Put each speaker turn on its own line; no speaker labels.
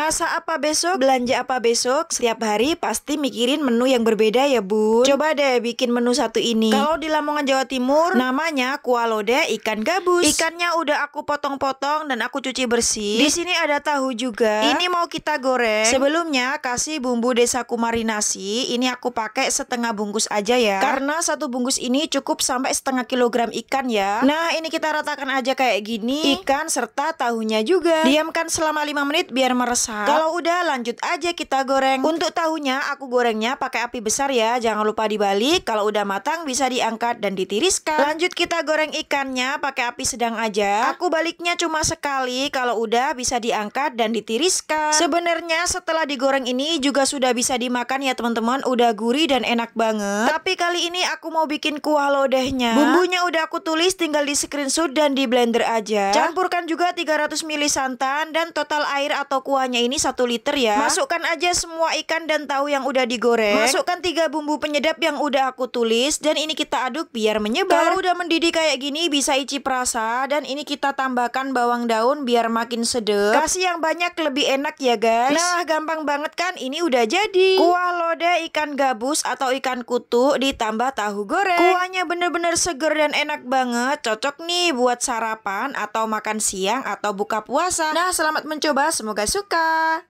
Masa apa besok? Belanja apa besok? Setiap hari pasti mikirin menu yang berbeda ya Bu. Coba deh bikin menu satu ini Kalau di Lamongan Jawa Timur namanya kualode ikan gabus Ikannya udah aku potong-potong dan aku cuci bersih Di sini ada tahu juga Ini mau kita goreng Sebelumnya kasih bumbu desa kumarinasi Ini aku pakai setengah bungkus aja ya Karena satu bungkus ini cukup sampai setengah kilogram ikan ya Nah ini kita ratakan aja kayak gini Ikan serta tahunya juga Diamkan selama 5 menit biar meresap masak. Kalau udah lanjut aja kita goreng. Untuk tahunya aku gorengnya pakai api besar ya, jangan lupa dibalik. Kalau udah matang bisa diangkat dan ditiriskan. Lanjut kita goreng ikannya pakai api sedang aja. Aku baliknya cuma sekali, kalau udah bisa diangkat dan ditiriskan. Sebenarnya setelah digoreng ini juga sudah bisa dimakan ya teman-teman, udah gurih dan enak banget. Tapi kali ini aku mau bikin kuah lodehnya. Bumbunya udah aku tulis tinggal di screenshot dan di blender aja. Campurkan juga 300 ml santan dan total air atau kuahnya ini satu liter ya. Masukkan aja semua ikan dan tahu yang udah digoreng. Masukkan tiga bumbu penyedap yang udah aku tulis dan ini kita aduk biar menyebar. Kalau udah mendidih kayak gini bisa icip rasa dan ini kita tambahkan bawang daun biar makin sedap. Kasih yang banyak lebih enak ya guys. Nah gampang banget kan ini udah jadi. Kuah lodeh ikan gabus atau ikan kutu ditambah tahu goreng. Kuahnya bener-bener seger dan enak banget. Cocok nih buat sarapan atau makan siang atau buka puasa. Nah selamat mencoba semoga suka. Bye.